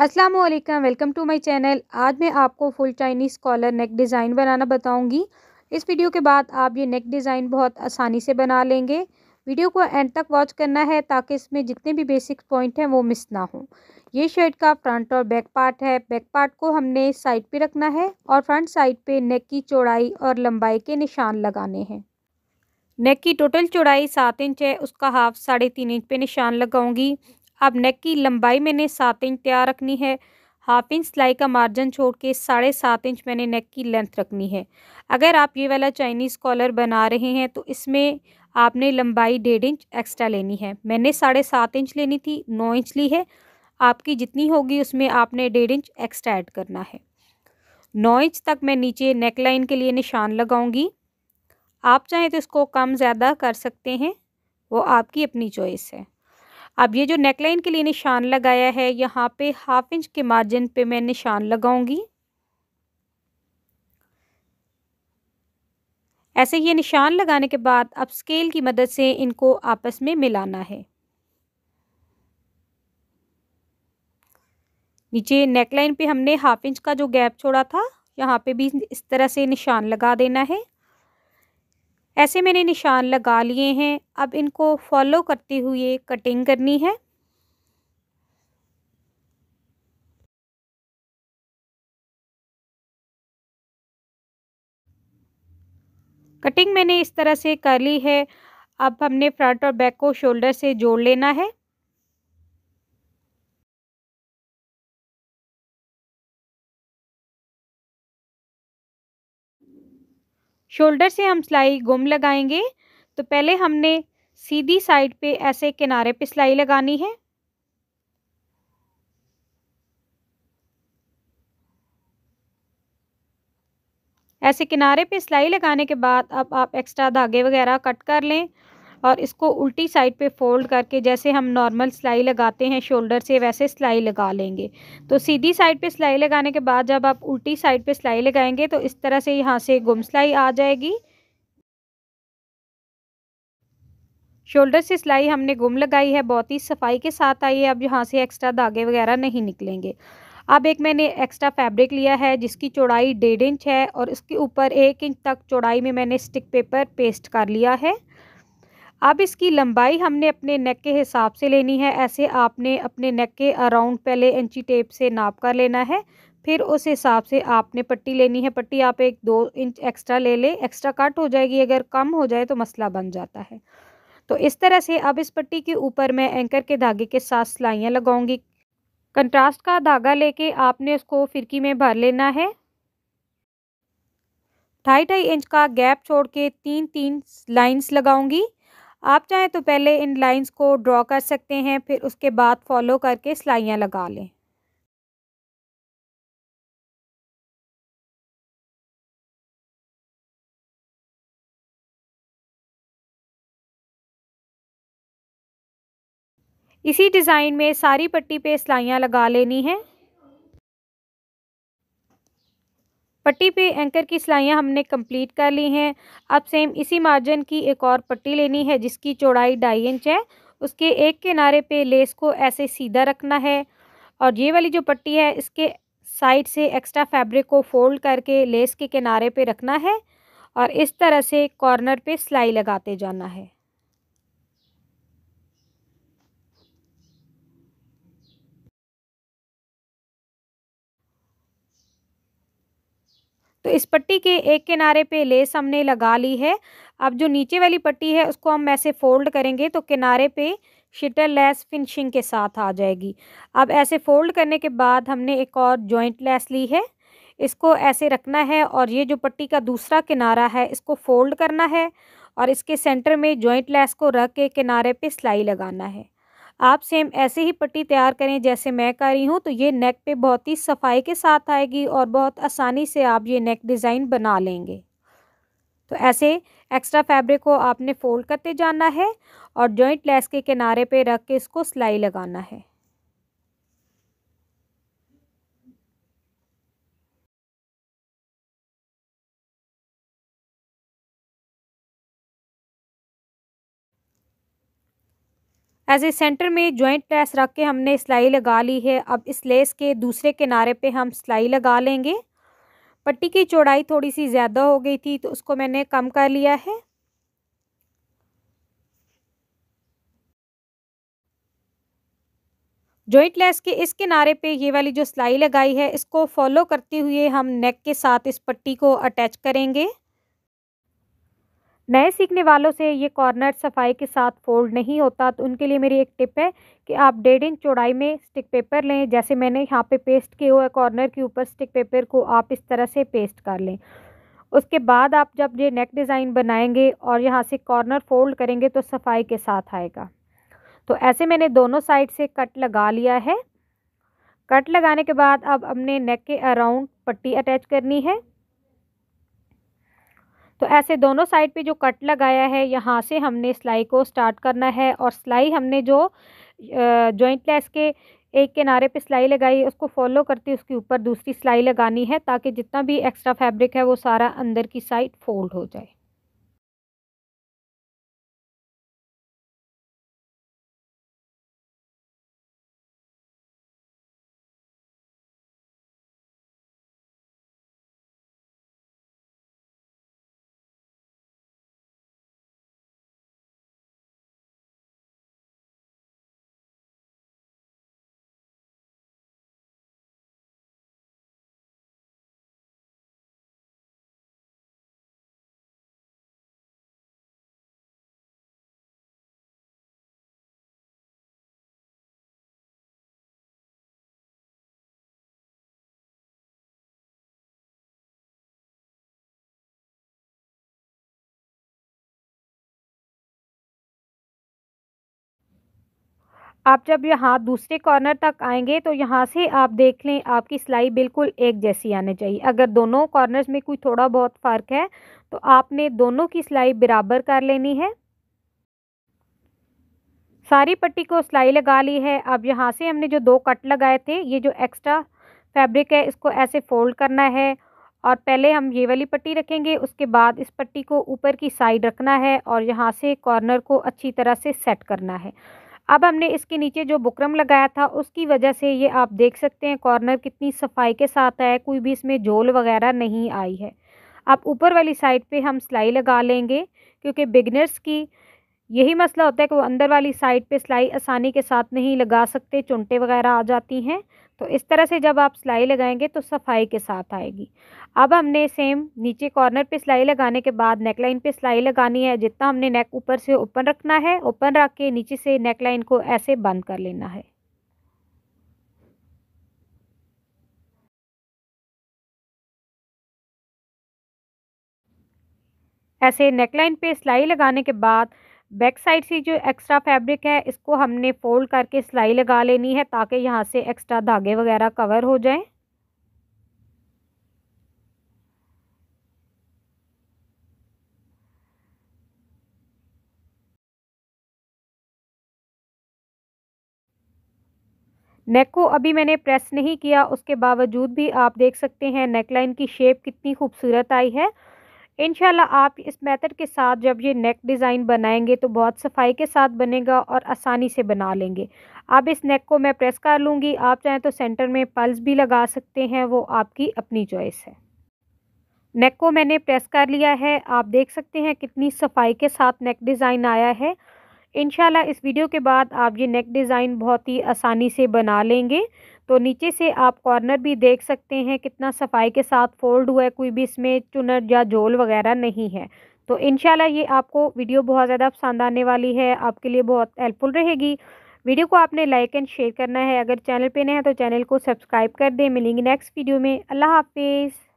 अस्सलाम वालेकुम welcome to my channel आज मैं आपको full Chinese collar neck design बनाना बताऊंगी इस वीडियो के बाद आप ये नेक डिज़ाइन बहुत आसानी से बना लेंगे वीडियो को एंड तक वॉच करना है ताकि इसमें जितने भी बेसिक पॉइंट हैं वो मिस ना हो ये शर्ट का फ्रंट और बैक पार्ट है बैक पार्ट को हमने साइड पे रखना है और फ्रंट साइड पे नेक की चौड़ाई और लंबाई के निशान लगाने हैं नेक की टोटल चौड़ाई सात इंच है उसका हाफ साढ़े तीन इंच पे निशान लगाऊंगी अब नेक की लंबाई मैंने सात इंच तैयार रखनी है हाफ इंच सिलाई का मार्जिन छोड़ के साढ़े सात इंच मैंने नेक की लेंथ रखनी है अगर आप ये वाला चाइनीज़ कॉलर बना रहे हैं तो इसमें आपने लंबाई डेढ़ इंच एक्स्ट्रा लेनी है मैंने साढ़े सात इंच लेनी थी नौ इंच ली है आपकी जितनी होगी उसमें आपने डेढ़ इंच एक्स्ट्रा ऐड करना है नौ इंच तक मैं नीचे नेक लाइन के लिए निशान लगाऊंगी आप चाहें तो इसको कम ज़्यादा कर सकते हैं वो आपकी अपनी चॉइस है अब ये जो नेकलाइन के लिए निशान लगाया है यहाँ पे हाफ इंच के मार्जिन पे मैं निशान लगाऊंगी ऐसे ये निशान लगाने के बाद अब स्केल की मदद से इनको आपस में मिलाना है नीचे नेकलाइन पे हमने हाफ इंच का जो गैप छोड़ा था यहाँ पे भी इस तरह से निशान लगा देना है ऐसे मैंने निशान लगा लिए हैं अब इनको फॉलो करते हुए कटिंग करनी है कटिंग मैंने इस तरह से कर ली है अब हमने फ्रंट और बैक को शोल्डर से जोड़ लेना है शोल्डर से हम सिलाई गुम लगाएंगे तो पहले हमने सीधी साइड पे ऐसे किनारे पे सिलाई लगानी है ऐसे किनारे पे सिलाई लगाने के बाद अब आप एक्स्ट्रा धागे वगैरह कट कर लें और इसको उल्टी साइड पे फोल्ड करके जैसे हम नॉर्मल सिलाई लगाते हैं शोल्डर से वैसे सिलाई लगा लेंगे तो सीधी साइड पे सिलाई लगाने के बाद जब आप उल्टी साइड पे सिलाई लगाएंगे तो इस तरह से यहाँ से गुम सिलाई आ जाएगी शोल्डर से सिलाई हमने गुम लगाई है बहुत ही सफाई के साथ आई है अब यहाँ से एक्स्ट्रा धागे वगैरह नहीं निकलेंगे अब एक मैंने एक्स्ट्रा फैब्रिक लिया है जिसकी चौड़ाई डेढ़ इंच है और इसके ऊपर एक इंच तक चौड़ाई में मैंने स्टिक पेपर पेस्ट कर लिया है अब इसकी लंबाई हमने अपने नेक के हिसाब से लेनी है ऐसे आपने अपने नेक के अराउंड पहले इंची टेप से नाप कर लेना है फिर उस हिसाब से आपने पट्टी लेनी है पट्टी आप एक दो इंच एक्स्ट्रा ले लें एक्स्ट्रा कट हो जाएगी अगर कम हो जाए तो मसला बन जाता है तो इस तरह से अब इस पट्टी के ऊपर मैं एंकर के धागे के साथ सिलाइयाँ लगाऊंगी कंट्रास्ट का धागा लेके आपने उसको फिरकी में भर लेना है ढाई ढाई इंच का गैप छोड़ के तीन तीन लाइंस लगाऊंगी आप चाहें तो पहले इन लाइंस को ड्रॉ कर सकते हैं फिर उसके बाद फॉलो करके सिलाइयाँ लगा लें इसी डिज़ाइन में सारी पट्टी पे सिलाइयाँ लगा लेनी है पट्टी पे एंकर की सिलाइयाँ हमने कंप्लीट कर ली हैं अब सेम इसी मार्जिन की एक और पट्टी लेनी है जिसकी चौड़ाई ढाई इंच है उसके एक किनारे पे लेस को ऐसे सीधा रखना है और ये वाली जो पट्टी है इसके साइड से एक्स्ट्रा फैब्रिक को फोल्ड करके लेस के किनारे पे रखना है और इस तरह से कॉर्नर पे सिलाई लगाते जाना है तो इस पट्टी के एक किनारे पे लेस हमने लगा ली है अब जो नीचे वाली पट्टी है उसको हम ऐसे फोल्ड करेंगे तो किनारे पे शिटर लेस फिनिशिंग के साथ आ जाएगी अब ऐसे फोल्ड करने के बाद हमने एक और जॉइंट लेस ली है इसको ऐसे रखना है और ये जो पट्टी का दूसरा किनारा है इसको फोल्ड करना है और इसके सेंटर में जॉइंट लेस को रख के किनारे पे सिलाई लगाना है आप सेम ऐसे ही पट्टी तैयार करें जैसे मैं कर रही हूँ तो ये नेक पे बहुत ही सफाई के साथ आएगी और बहुत आसानी से आप ये नेक डिज़ाइन बना लेंगे तो ऐसे एक्स्ट्रा फैब्रिक को आपने फ़ोल्ड करते जाना है और जॉइंट लेस के किनारे पे रख के इसको सिलाई लगाना है एज़ ए सेंटर में जॉइंट लेस रख के हमने सिलाई लगा ली है अब इस लेस के दूसरे किनारे पे हम सिलाई लगा लेंगे पट्टी की चौड़ाई थोड़ी सी ज़्यादा हो गई थी तो उसको मैंने कम कर लिया है जॉइंट लेस के इस किनारे पे ये वाली जो सिलाई लगाई है इसको फॉलो करते हुए हम नेक के साथ इस पट्टी को अटैच करेंगे नए सीखने वालों से ये कॉर्नर सफाई के साथ फोल्ड नहीं होता तो उनके लिए मेरी एक टिप है कि आप डेढ़ इंच चौड़ाई में स्टिक पेपर लें जैसे मैंने यहाँ पे पेस्ट किया हुआ है कॉर्नर के ऊपर स्टिक पेपर को आप इस तरह से पेस्ट कर लें उसके बाद आप जब ये नेक डिज़ाइन बनाएंगे और यहाँ से कॉर्नर फोल्ड करेंगे तो सफाई के साथ आएगा तो ऐसे मैंने दोनों साइड से कट लगा लिया है कट लगाने के बाद अब हमने नेक के अराउंड पट्टी अटैच करनी है तो ऐसे दोनों साइड पे जो कट लगाया है यहाँ से हमने सिलाई को स्टार्ट करना है और सिलाई हमने जो जॉइंट लेस के एक किनारे पे सिलाई लगाई उसको फॉलो करते उसके ऊपर दूसरी सिलाई लगानी है ताकि जितना भी एक्स्ट्रा फैब्रिक है वो सारा अंदर की साइड फोल्ड हो जाए आप जब यहाँ दूसरे कॉर्नर तक आएंगे तो यहाँ से आप देख लें आपकी सिलाई बिल्कुल एक जैसी आनी चाहिए अगर दोनों कॉर्नर्स में कोई थोड़ा बहुत फ़र्क है तो आपने दोनों की सिलाई बराबर कर लेनी है सारी पट्टी को सिलाई लगा ली है अब यहाँ से हमने जो दो कट लगाए थे ये जो एक्स्ट्रा फैब्रिक है इसको ऐसे फोल्ड करना है और पहले हम ये वाली पट्टी रखेंगे उसके बाद इस पट्टी को ऊपर की साइड रखना है और यहाँ से कॉर्नर को अच्छी तरह से सेट करना है अब हमने इसके नीचे जो बुकरम लगाया था उसकी वजह से ये आप देख सकते हैं कॉर्नर कितनी सफाई के साथ है कोई भी इसमें झोल वगैरह नहीं आई है अब ऊपर वाली साइड पे हम सिलाई लगा लेंगे क्योंकि बिगनर्स की यही मसला होता है कि वो अंदर वाली साइड पे सिलाई आसानी के साथ नहीं लगा सकते चुनटे वगैरह आ जाती हैं तो इस तरह से जब आप सिलाई लगाएंगे तो सफाई के साथ आएगी अब हमने सेम नीचे कॉर्नर पे सिलाई लगाने के बाद नेक लाइन पे सिलाई लगानी है जितना हमने नेक ऊपर से ओपन रखना है ओपन रख के नीचे से नेक लाइन को ऐसे बंद कर लेना है ऐसे नेकलाइन पे सिलाई लगाने के बाद बैक साइड से जो एक्स्ट्रा फैब्रिक है इसको हमने फोल्ड करके सिलाई लगा लेनी है ताकि यहाँ से एक्स्ट्रा धागे वगैरह कवर हो जाएं नेक को अभी मैंने प्रेस नहीं किया उसके बावजूद भी आप देख सकते हैं नेकलाइन की शेप कितनी खूबसूरत आई है इन आप इस मेथड के साथ जब ये नेक डिज़ाइन बनाएंगे तो बहुत सफाई के साथ बनेगा और आसानी से बना लेंगे अब इस नेक को मैं प्रेस कर लूँगी आप चाहें तो सेंटर में पल्स भी लगा सकते हैं वो आपकी अपनी चॉइस है नेक को मैंने प्रेस कर लिया है आप देख सकते हैं कितनी सफाई के साथ नेक डिज़ाइन आया है इन इस वीडियो के बाद आप ये नेक डिज़ाइन बहुत ही आसानी से बना लेंगे तो नीचे से आप कॉर्नर भी देख सकते हैं कितना सफाई के साथ फोल्ड हुआ है कोई भी इसमें चुनर या झोल वगैरह नहीं है तो इन ये आपको वीडियो बहुत ज़्यादा पसंद आने वाली है आपके लिए बहुत हेल्पफुल रहेगी वीडियो को आपने लाइक एंड शेयर करना है अगर चैनल पे नए हैं तो चैनल को सब्सक्राइब कर दें मिलेंगे नेक्स्ट वीडियो में अल्लाह हाफिज़